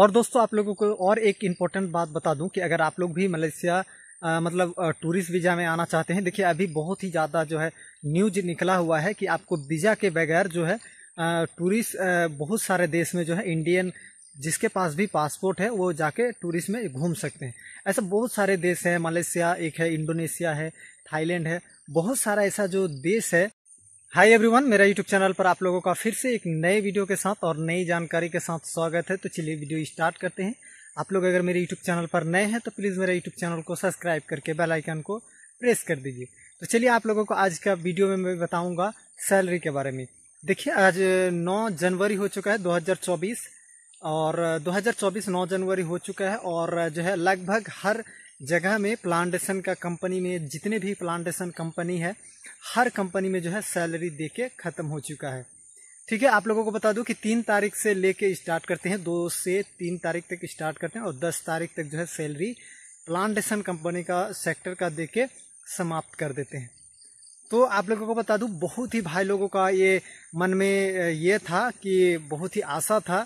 और दोस्तों आप लोगों को और एक इम्पोर्टेंट बात बता दूं कि अगर आप लोग भी मलेशिया आ, मतलब टूरिस्ट वीज़ा में आना चाहते हैं देखिए अभी बहुत ही ज़्यादा जो है न्यूज निकला हुआ है कि आपको वीज़ा के बगैर जो है टूरिस्ट बहुत सारे देश में जो है इंडियन जिसके पास भी पासपोर्ट है वो जाके टूरिस्ट में घूम सकते हैं ऐसा बहुत सारे देश हैं मलेशिया एक है इंडोनेशिया है थाईलैंड है बहुत सारा ऐसा जो देश है हाय एवरीवन मेरा यूट्यूब चैनल पर आप लोगों का फिर से एक नए वीडियो के साथ और नई जानकारी के साथ स्वागत है तो चलिए वीडियो स्टार्ट करते हैं आप लोग अगर मेरे यूट्यूब चैनल पर नए हैं तो प्लीज़ मेरे यूट्यूब चैनल को सब्सक्राइब करके बेल आइकन को प्रेस कर दीजिए तो चलिए आप लोगों को आज का वीडियो में मैं बताऊँगा सैलरी के बारे में देखिए आज नौ जनवरी हो चुका है दो और दो हजार जनवरी हो चुका है और जो है लगभग हर जगह में प्लांटेशन का कंपनी में जितने भी प्लांटेशन कंपनी है हर कंपनी में जो है सैलरी दे के ख़त्म हो चुका है ठीक है आप लोगों को बता दूं कि तीन तारीख से लेके स्टार्ट करते हैं दो से तीन तारीख तक स्टार्ट करते हैं और दस तारीख तक जो है सैलरी प्लांटेशन कंपनी का सेक्टर का दे के समाप्त कर देते हैं तो आप लोगों को बता दूं बहुत ही भाई लोगों का ये मन में ये था कि बहुत ही आशा था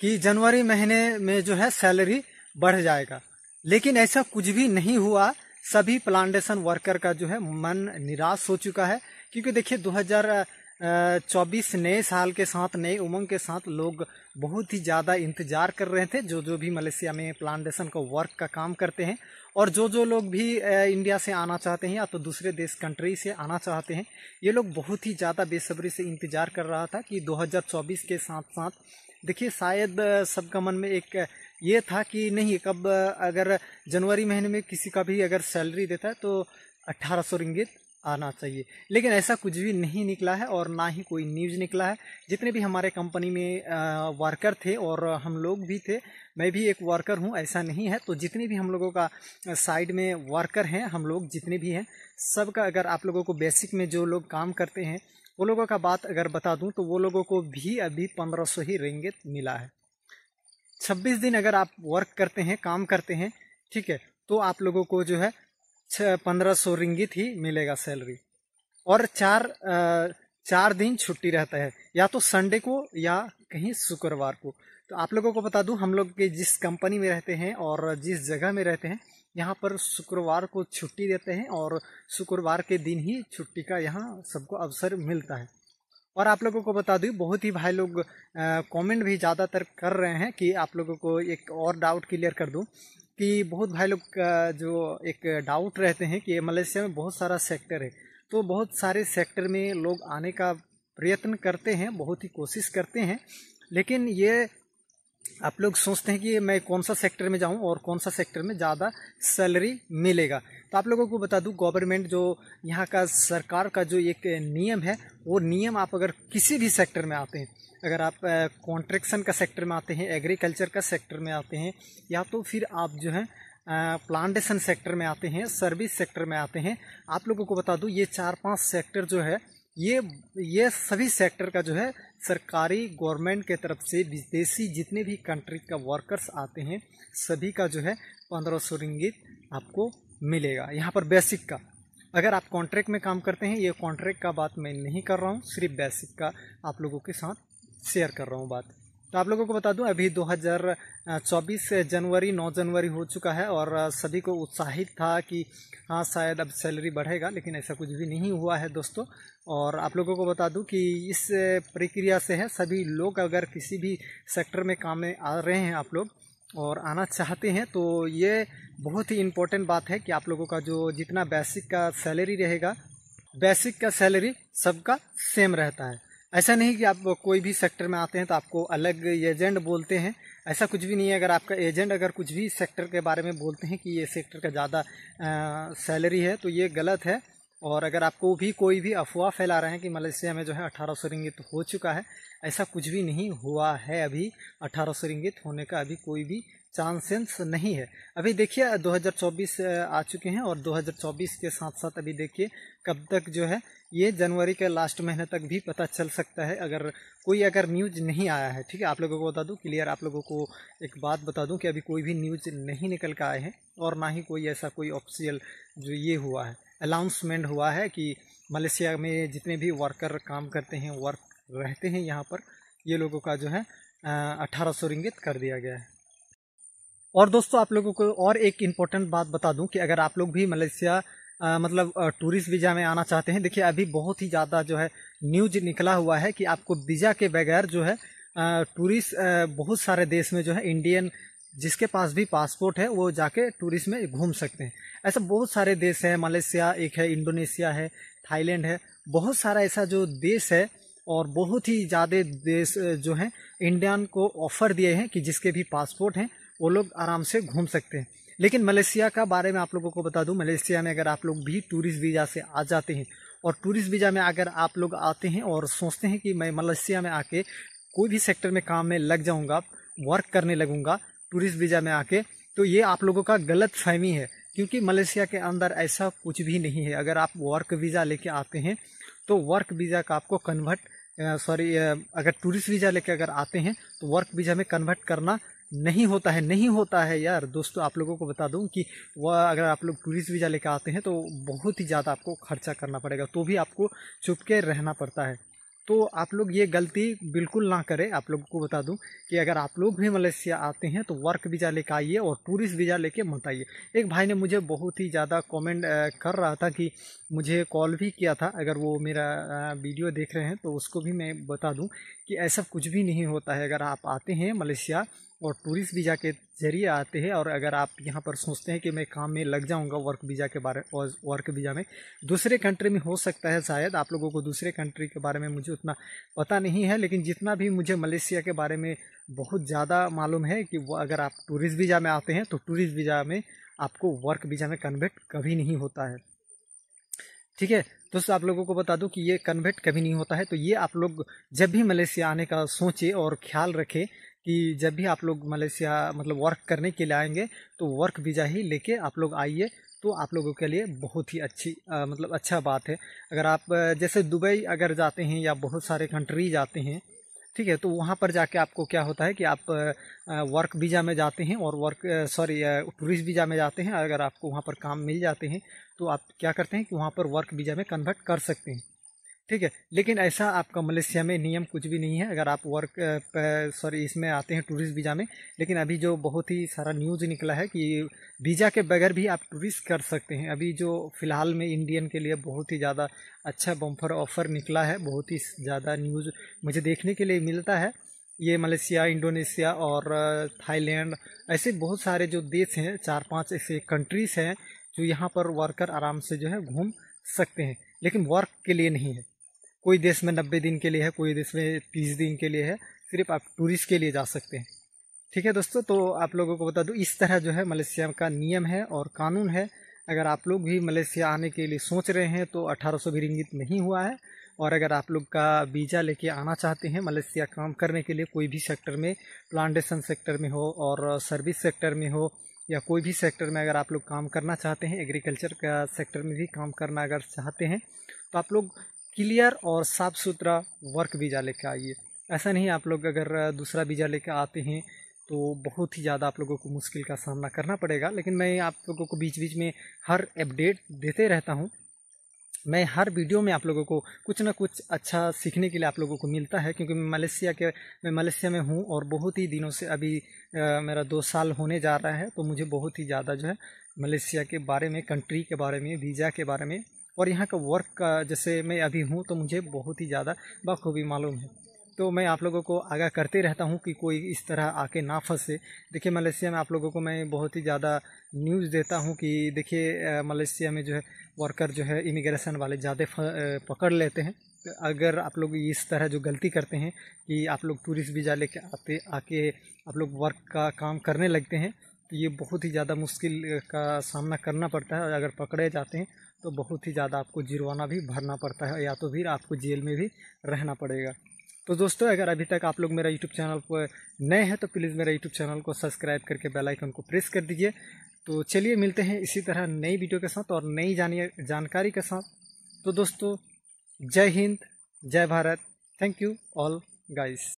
कि जनवरी महीने में जो है सैलरी बढ़ जाएगा लेकिन ऐसा कुछ भी नहीं हुआ सभी प्लांटेशन वर्कर का जो है मन निराश हो चुका है क्योंकि देखिए 2024 नए साल के साथ नए उमंग के साथ लोग बहुत ही ज़्यादा इंतजार कर रहे थे जो जो भी मलेशिया में प्लांटेशन का वर्क का काम करते हैं और जो जो लोग भी इंडिया से आना चाहते हैं या तो दूसरे देश कंट्री से आना चाहते हैं ये लोग बहुत ही ज़्यादा बेसब्री से इंतज़ार कर रहा था कि दो के साथ साथ देखिए शायद सबका मन में एक ये था कि नहीं कब अगर जनवरी महीने में किसी का भी अगर सैलरी देता है तो अट्ठारह सौ रिंगित आना चाहिए लेकिन ऐसा कुछ भी नहीं निकला है और ना ही कोई न्यूज़ निकला है जितने भी हमारे कंपनी में वर्कर थे और हम लोग भी थे मैं भी एक वर्कर हूँ ऐसा नहीं है तो जितने भी हम लोगों का साइड में वर्कर हैं हम लोग जितने भी हैं सबका अगर आप लोगों को बेसिक में जो लोग काम करते हैं वो लोगों का बात अगर बता दूँ तो वो लोगों को भी अभी पंद्रह सौ ही रेंगे मिला है छब्बीस दिन अगर आप वर्क करते हैं काम करते हैं ठीक है तो आप लोगों को जो है पंद्रह सौ रिंगित ही मिलेगा सैलरी और चार चार दिन छुट्टी रहता है या तो संडे को या कहीं शुक्रवार को तो आप लोगों को बता दूं हम लोग के जिस कंपनी में रहते हैं और जिस जगह में रहते हैं यहाँ पर शुक्रवार को छुट्टी देते हैं और शुक्रवार के दिन ही छुट्टी का यहाँ सबको अवसर मिलता है और आप लोगों को बता दूँ बहुत ही भाई लोग कमेंट भी ज़्यादातर कर रहे हैं कि आप लोगों को एक और डाउट क्लियर कर दूँ कि बहुत भाई लोग का जो एक डाउट रहते हैं कि मलेशिया में बहुत सारा सेक्टर है तो बहुत सारे सेक्टर में लोग आने का प्रयत्न करते हैं बहुत ही कोशिश करते हैं लेकिन ये आप लोग सोचते हैं कि मैं कौन सा सेक्टर में जाऊं और कौन सा सेक्टर में ज़्यादा सैलरी मिलेगा तो आप लोगों को बता दूं गवर्नमेंट जो यहाँ का सरकार का जो एक नियम है वो नियम आप अगर किसी भी सेक्टर में आते हैं अगर आप कॉन्ट्रेक्शन का सेक्टर में आते हैं एग्रीकल्चर का सेक्टर में आते हैं या तो फिर आप जो है प्लांटेशन सेक्टर में आते हैं सर्विस सेक्टर में आते हैं आप लोगों को बता दूँ ये चार पाँच सेक्टर जो है ये ये सभी सेक्टर का जो है सरकारी गवर्नमेंट के तरफ से विदेशी जितने भी कंट्री का वर्कर्स आते हैं सभी का जो है पंद्रह सौ रिंगित आपको मिलेगा यहाँ पर बेसिक का अगर आप कॉन्ट्रैक्ट में काम करते हैं ये कॉन्ट्रैक्ट का बात मैं नहीं कर रहा हूँ सिर्फ बेसिक का आप लोगों के साथ शेयर कर रहा हूँ बात तो आप लोगों को बता दूं अभी 2024 जनवरी 9 जनवरी हो चुका है और सभी को उत्साहित था कि हाँ शायद अब सैलरी बढ़ेगा लेकिन ऐसा कुछ भी नहीं हुआ है दोस्तों और आप लोगों को बता दूं कि इस प्रक्रिया से है सभी लोग अगर किसी भी सेक्टर में काम में आ रहे हैं आप लोग और आना चाहते हैं तो ये बहुत ही इम्पोर्टेंट बात है कि आप लोगों का जो जितना बेसिक का सैलरी रहेगा बेसिक का सैलरी सबका सेम रहता है ऐसा नहीं कि आप कोई भी सेक्टर में आते हैं तो आपको अलग एजेंट बोलते हैं ऐसा कुछ भी नहीं है अगर आपका एजेंट अगर कुछ भी सेक्टर के बारे में बोलते हैं कि ये सेक्टर का ज़्यादा सैलरी है तो ये गलत है और अगर आपको भी कोई भी अफवाह फैला रहे हैं कि मलेशिया में जो है अठारह सौ रिंगित हो चुका है ऐसा कुछ भी नहीं हुआ है अभी अठारह सौ रिंगित होने का अभी कोई भी चांसेस नहीं है अभी देखिए 2024 आ चुके हैं और 2024 के साथ साथ अभी देखिए कब तक जो है ये जनवरी के लास्ट महीने तक भी पता चल सकता है अगर कोई अगर न्यूज नहीं आया है ठीक है आप लोगों को बता दूं क्लियर आप लोगों को एक बात बता दूं कि अभी कोई भी न्यूज नहीं निकल के आए हैं और ना ही कोई ऐसा कोई ऑफिशियल जो ये हुआ है अनाउंसमेंट हुआ है कि मलेशिया में जितने भी वर्कर काम करते हैं वर्क रहते हैं यहाँ पर ये लोगों का जो है अठारह सौ रिंगित कर दिया गया है और दोस्तों आप लोगों को और एक इम्पोर्टेंट बात बता दूं कि अगर आप लोग भी मलेशिया आ, मतलब टूरिस्ट वीज़ा में आना चाहते हैं देखिए अभी बहुत ही ज़्यादा जो है न्यूज निकला हुआ है कि आपको वीज़ा के बगैर जो है टूरिस्ट बहुत सारे देश में जो है इंडियन जिसके पास भी पासपोर्ट है वो जाके टूरिस्ट में घूम सकते हैं ऐसा बहुत सारे देश हैं मलेशिया एक है इंडोनेशिया है थाईलैंड है बहुत सारा ऐसा जो देश है और बहुत ही ज़्यादा देश जो हैं इंडियन को ऑफ़र दिए हैं कि जिसके भी पासपोर्ट हैं वो लोग आराम से घूम सकते हैं लेकिन मलेशिया का बारे में आप लोगों को बता दूं मलेशिया में अगर आप लोग भी टूरिस्ट वीज़ा से आ जाते हैं और टूरिस्ट वीज़ा में अगर आप लोग आते हैं और सोचते हैं कि मैं मलेशिया में आके कोई भी सेक्टर में काम में लग जाऊँगा वर्क करने लगूँगा टूरिस्ट वीज़ा में आके तो ये आप लोगों का गलत फहमी है क्योंकि मलेशिया के अंदर ऐसा कुछ भी नहीं है अगर आप वर्क वीज़ा लेके आते हैं तो वर्क वीज़ा का आपको कन्वर्ट सॉरी अगर टूरिस्ट वीज़ा लेके अगर आते हैं तो वर्क वीज़ा में कन्वर्ट करना नहीं होता है नहीं होता है यार दोस्तों आप लोगों को बता दूं कि वह अगर आप लोग टूरिस्ट वीज़ा लेकर आते हैं तो बहुत ही ज़्यादा आपको खर्चा करना पड़ेगा तो भी आपको चुप के रहना पड़ता है तो आप लोग ये गलती बिल्कुल ना करें आप लोगों को बता दूं कि अगर आप लोग भी मलेशिया आते हैं तो वर्क वीज़ा लेकर आइए और टूरिस्ट वीज़ा लेके मत आइए एक भाई ने मुझे बहुत ही ज़्यादा कमेंट कर रहा था कि मुझे कॉल भी किया था अगर वो मेरा वीडियो देख रहे हैं तो उसको भी मैं बता दूँ कि ऐसा कुछ भी नहीं होता है अगर आप आते हैं मलेशिया और टूरिस्ट वीज़ा के ज़रिए आते हैं और अगर आप यहाँ पर सोचते हैं कि मैं काम में लग जाऊँगा वर्क वीज़ा के बारे और वर्क वीज़ा में दूसरे कंट्री में हो सकता है शायद आप लोगों को दूसरे कंट्री के बारे में मुझे उतना पता नहीं है लेकिन जितना भी मुझे मलेशिया के बारे में बहुत ज़्यादा मालूम है कि वो अगर आप टूरिस्ट वीज़ा में आते हैं तो टूरिस्ट वीज़ा में आपको वर्क वीज़ा में कन्वर्ट कभी नहीं होता है ठीक है दोस्तों आप लोगों को बता दूं कि ये कन्वर्ट कभी नहीं होता है तो ये आप लोग जब भी मलेशिया आने का सोचे और ख्याल रखें कि जब भी आप लोग मलेशिया मतलब वर्क करने के लिए आएंगे तो वर्क वीज़ा ही लेके आप लोग आइए तो आप लोगों के लिए बहुत ही अच्छी आ, मतलब अच्छा बात है अगर आप जैसे दुबई अगर जाते हैं या बहुत सारे कंट्री जाते हैं ठीक है तो वहाँ पर जाके आपको क्या होता है कि आप वर्क वीज़ा में जाते हैं और वर्क सॉरी टूरिस्ट वीज़ा में जाते हैं अगर आपको वहाँ पर काम मिल जाते हैं तो आप क्या करते हैं कि वहाँ पर वर्क वीज़ा में कन्वर्ट कर सकते हैं ठीक है लेकिन ऐसा आपका मलेशिया में नियम कुछ भी नहीं है अगर आप वर्क सॉरी इसमें आते हैं टूरिस्ट वीज़ा में लेकिन अभी जो बहुत ही सारा न्यूज़ निकला है कि वीज़ा के बगैर भी आप टूरिस्ट कर सकते हैं अभी जो फ़िलहाल में इंडियन के लिए बहुत ही ज़्यादा अच्छा बम्फर ऑफ़र निकला है बहुत ही ज़्यादा न्यूज़ मुझे देखने के लिए मिलता है ये मलेशिया इंडोनेशिया और थाईलैंड ऐसे बहुत सारे जो देश हैं चार पाँच ऐसे कंट्रीज़ हैं जो यहाँ पर वर्कर आराम से जो है घूम सकते हैं लेकिन वर्क के लिए नहीं है कोई देश में नब्बे दिन के लिए है कोई देश में तीस दिन के लिए है सिर्फ आप टूरिस्ट के लिए जा सकते हैं ठीक है दोस्तों तो आप लोगों को बता दूँ इस तरह जो है मलेशिया का नियम है और कानून है अगर आप लोग भी मलेशिया आने के लिए सोच रहे हैं तो अठारह सौ भी रिंगित नहीं हुआ है और अगर आप लोग का वीज़ा लेके आना चाहते हैं मलेशिया काम करने के लिए कोई भी सेक्टर में प्लांटेशन सेक्टर में हो और सर्विस सेक्टर में हो या कोई भी सेक्टर में अगर आप लोग काम करना चाहते हैं एग्रीकल्चर का सेक्टर में भी काम करना अगर चाहते हैं तो आप लोग क्लियर और साफ़ सुथरा वर्क वीज़ा लेके आइए ऐसा नहीं आप लोग अगर दूसरा वीज़ा लेके आते हैं तो बहुत ही ज़्यादा आप लोगों को मुश्किल का सामना करना पड़ेगा लेकिन मैं आप लोगों को बीच बीच में हर अपडेट देते रहता हूँ मैं हर वीडियो में आप लोगों को कुछ ना कुछ अच्छा सीखने के लिए आप लोगों को मिलता है क्योंकि मैं मलेशिया के मैं मलेशिया में हूँ और बहुत ही दिनों से अभी आ, मेरा दो साल होने जा रहा है तो मुझे बहुत ही ज़्यादा जो है मलेशिया के बारे में कंट्री के बारे में वीज़ा के बारे में और यहाँ का वर्क का जैसे मैं अभी हूँ तो मुझे बहुत ही ज़्यादा बखूबी मालूम है तो मैं आप लोगों को आगाह करते रहता हूँ कि कोई इस तरह आके ना फंसे देखिए मलेशिया में आप लोगों को मैं बहुत ही ज़्यादा न्यूज़ देता हूँ कि देखिए मलेशिया में जो है वर्कर जो है इमिग्रेशन वाले ज़्यादा पकड़ लेते हैं तो अगर आप लोग इस तरह जो गलती करते हैं कि आप लोग टूरिस्ट वीज़ा लेके आते आके आप लोग वर्क का काम करने लगते हैं तो ये बहुत ही ज़्यादा मुश्किल का सामना करना पड़ता है अगर पकड़े जाते हैं तो बहुत ही ज़्यादा आपको जुर्माना भी भरना पड़ता है या तो फिर आपको जेल में भी रहना पड़ेगा तो दोस्तों अगर अभी तक आप लोग मेरा यूट्यूब चैनल पर नए हैं तो प्लीज़ मेरा यूट्यूब चैनल को सब्सक्राइब करके बेल आइकन को प्रेस कर दीजिए तो चलिए मिलते हैं इसी तरह नई वीडियो के साथ और नई जानिए जानकारी के साथ तो दोस्तों जय हिंद जय Bharat thank you all guys